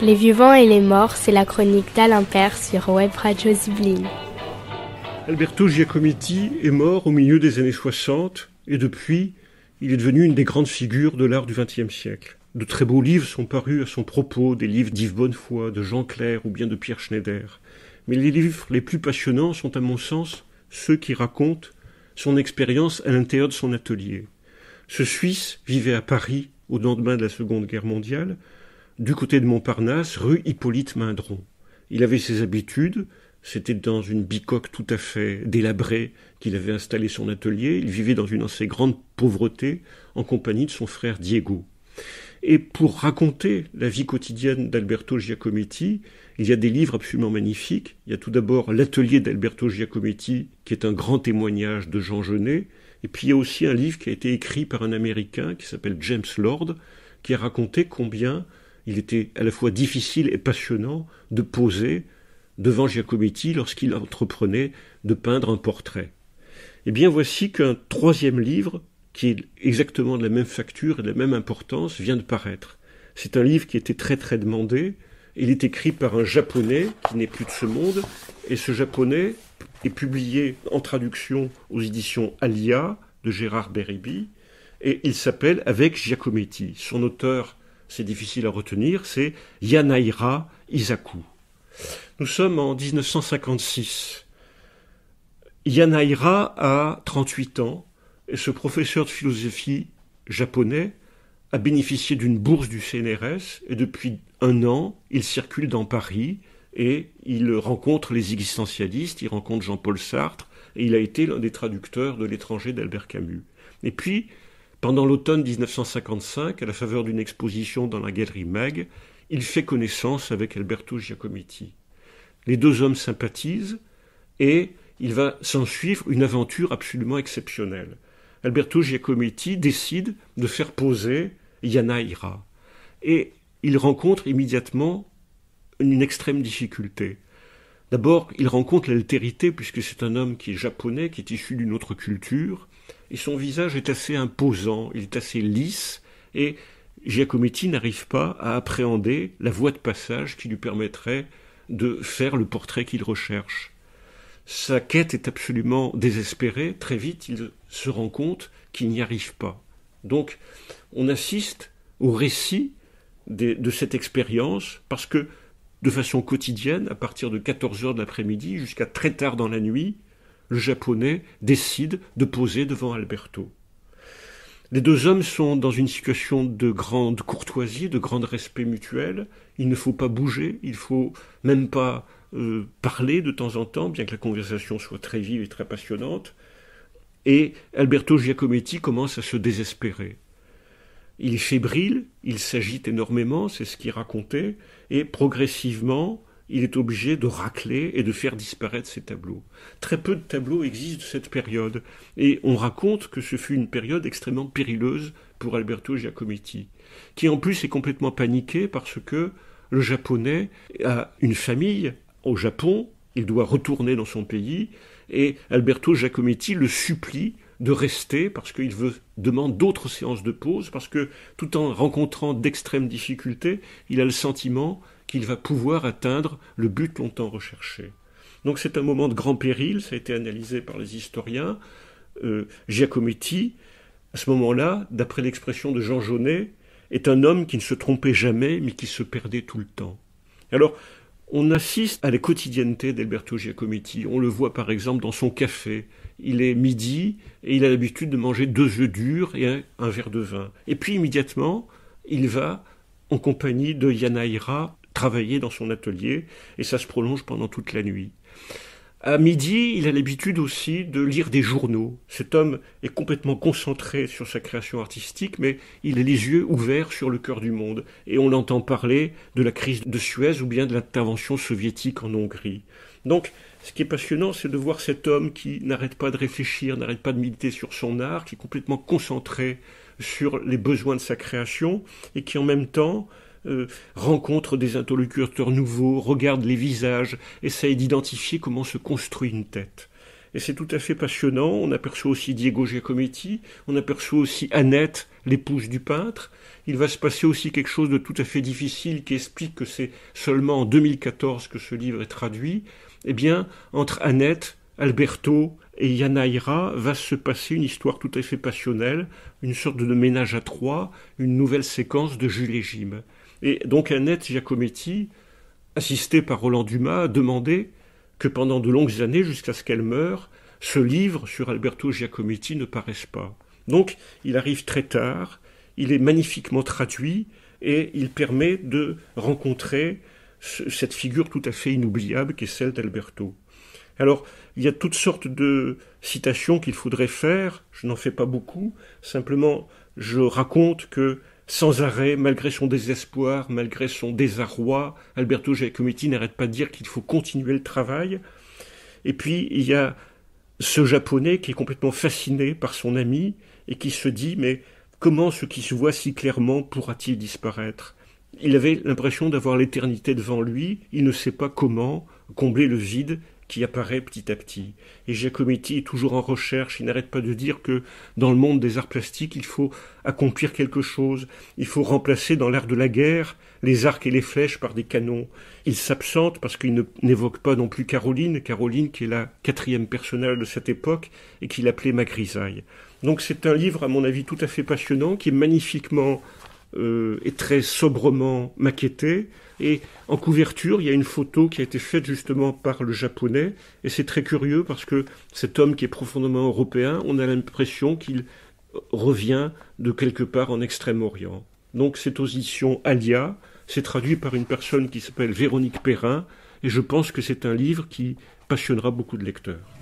Les vivants et les morts, c'est la chronique d'Alain Père sur Web Radio Zibline. Alberto Giacometti est mort au milieu des années 60 et depuis, il est devenu une des grandes figures de l'art du XXe siècle. De très beaux livres sont parus à son propos, des livres d'Yves Bonnefoy, de Jean Clair ou bien de Pierre Schneider. Mais les livres les plus passionnants sont à mon sens ceux qui racontent son expérience à l'intérieur de son atelier. Ce Suisse vivait à Paris au lendemain de la Seconde Guerre mondiale, du côté de Montparnasse, rue Hippolyte Mindron. Il avait ses habitudes, c'était dans une bicoque tout à fait délabrée qu'il avait installé son atelier. Il vivait dans une assez grande pauvreté en compagnie de son frère Diego. Et pour raconter la vie quotidienne d'Alberto Giacometti, il y a des livres absolument magnifiques. Il y a tout d'abord L'atelier d'Alberto Giacometti, qui est un grand témoignage de Jean Genet. Et puis il y a aussi un livre qui a été écrit par un Américain qui s'appelle James Lord, qui a raconté combien il était à la fois difficile et passionnant de poser devant Giacometti lorsqu'il entreprenait de peindre un portrait. Eh bien voici qu'un troisième livre, qui est exactement de la même facture et de la même importance, vient de paraître. C'est un livre qui était très très demandé. Il est écrit par un japonais qui n'est plus de ce monde, et ce japonais est publié en traduction aux éditions Alia de Gérard Beribi, et il s'appelle Avec Giacometti. Son auteur c'est difficile à retenir, c'est Yanaira Isaku. Nous sommes en 1956. Yanaira a 38 ans et ce professeur de philosophie japonais a bénéficié d'une bourse du CNRS et depuis un an, il circule dans Paris et il rencontre les existentialistes, il rencontre Jean-Paul Sartre et il a été l'un des traducteurs de l'étranger d'Albert Camus. Et puis, pendant l'automne 1955, à la faveur d'une exposition dans la galerie Mag, il fait connaissance avec Alberto Giacometti. Les deux hommes sympathisent et il va s'en suivre une aventure absolument exceptionnelle. Alberto Giacometti décide de faire poser Yana Hira et il rencontre immédiatement une extrême difficulté. D'abord, il rencontre l'altérité puisque c'est un homme qui est japonais, qui est issu d'une autre culture, et son visage est assez imposant, il est assez lisse, et Giacometti n'arrive pas à appréhender la voie de passage qui lui permettrait de faire le portrait qu'il recherche. Sa quête est absolument désespérée, très vite il se rend compte qu'il n'y arrive pas. Donc on assiste au récit de cette expérience parce que de façon quotidienne, à partir de 14 heures de l'après-midi jusqu'à très tard dans la nuit, le japonais décide de poser devant Alberto. Les deux hommes sont dans une situation de grande courtoisie, de grand respect mutuel. Il ne faut pas bouger, il ne faut même pas euh, parler de temps en temps, bien que la conversation soit très vive et très passionnante. Et Alberto Giacometti commence à se désespérer. Il est fébrile, il s'agite énormément, c'est ce qu'il racontait, et progressivement, il est obligé de racler et de faire disparaître ses tableaux. Très peu de tableaux existent de cette période, et on raconte que ce fut une période extrêmement périlleuse pour Alberto Giacometti, qui en plus est complètement paniqué parce que le japonais a une famille au Japon, il doit retourner dans son pays, et Alberto Giacometti le supplie de rester parce qu'il veut demande d'autres séances de pause parce que tout en rencontrant d'extrêmes difficultés, il a le sentiment qu'il va pouvoir atteindre le but longtemps recherché. Donc c'est un moment de grand péril, ça a été analysé par les historiens. Euh, Giacometti, à ce moment-là, d'après l'expression de Jean Jaunet, est un homme qui ne se trompait jamais, mais qui se perdait tout le temps. Alors, on assiste à la quotidienneté d'Alberto Giacometti. On le voit par exemple dans son café. Il est midi et il a l'habitude de manger deux œufs durs et un, un verre de vin. Et puis immédiatement, il va en compagnie de Yanaïra travailler dans son atelier, et ça se prolonge pendant toute la nuit. À midi, il a l'habitude aussi de lire des journaux. Cet homme est complètement concentré sur sa création artistique, mais il a les yeux ouverts sur le cœur du monde. Et on l'entend parler de la crise de Suez ou bien de l'intervention soviétique en Hongrie. Donc, ce qui est passionnant, c'est de voir cet homme qui n'arrête pas de réfléchir, n'arrête pas de militer sur son art, qui est complètement concentré sur les besoins de sa création et qui en même temps euh, rencontre des interlocuteurs nouveaux, regarde les visages, essaye d'identifier comment se construit une tête. Et c'est tout à fait passionnant. On aperçoit aussi Diego Giacometti, on aperçoit aussi Annette, l'épouse du peintre. Il va se passer aussi quelque chose de tout à fait difficile qui explique que c'est seulement en 2014 que ce livre est traduit. Eh bien, entre Annette, Alberto et Yanaïra va se passer une histoire tout à fait passionnelle, une sorte de ménage à trois, une nouvelle séquence de Jules et Jim. Et donc Annette Giacometti, assistée par Roland Dumas, a demandé que pendant de longues années, jusqu'à ce qu'elle meure, ce livre sur Alberto Giacometti ne paraisse pas. Donc il arrive très tard, il est magnifiquement traduit et il permet de rencontrer cette figure tout à fait inoubliable qui est celle d'Alberto. Alors, il y a toutes sortes de citations qu'il faudrait faire, je n'en fais pas beaucoup, simplement je raconte que sans arrêt, malgré son désespoir, malgré son désarroi. Alberto Giacometti n'arrête pas de dire qu'il faut continuer le travail. Et puis, il y a ce Japonais qui est complètement fasciné par son ami et qui se dit, mais comment ce qui se voit si clairement pourra-t-il disparaître Il avait l'impression d'avoir l'éternité devant lui, il ne sait pas comment combler le vide qui apparaît petit à petit. Et Giacometti est toujours en recherche, il n'arrête pas de dire que dans le monde des arts plastiques, il faut accomplir quelque chose, il faut remplacer dans l'art de la guerre les arcs et les flèches par des canons. Il s'absente parce qu'il n'évoque pas non plus Caroline, Caroline qui est la quatrième personnage de cette époque et qu'il appelait grisaille Donc c'est un livre, à mon avis, tout à fait passionnant, qui est magnifiquement euh, est très sobrement maquetté. Et en couverture, il y a une photo qui a été faite justement par le japonais. Et c'est très curieux parce que cet homme qui est profondément européen, on a l'impression qu'il revient de quelque part en Extrême-Orient. Donc cette audition Alia, c'est traduit par une personne qui s'appelle Véronique Perrin. Et je pense que c'est un livre qui passionnera beaucoup de lecteurs.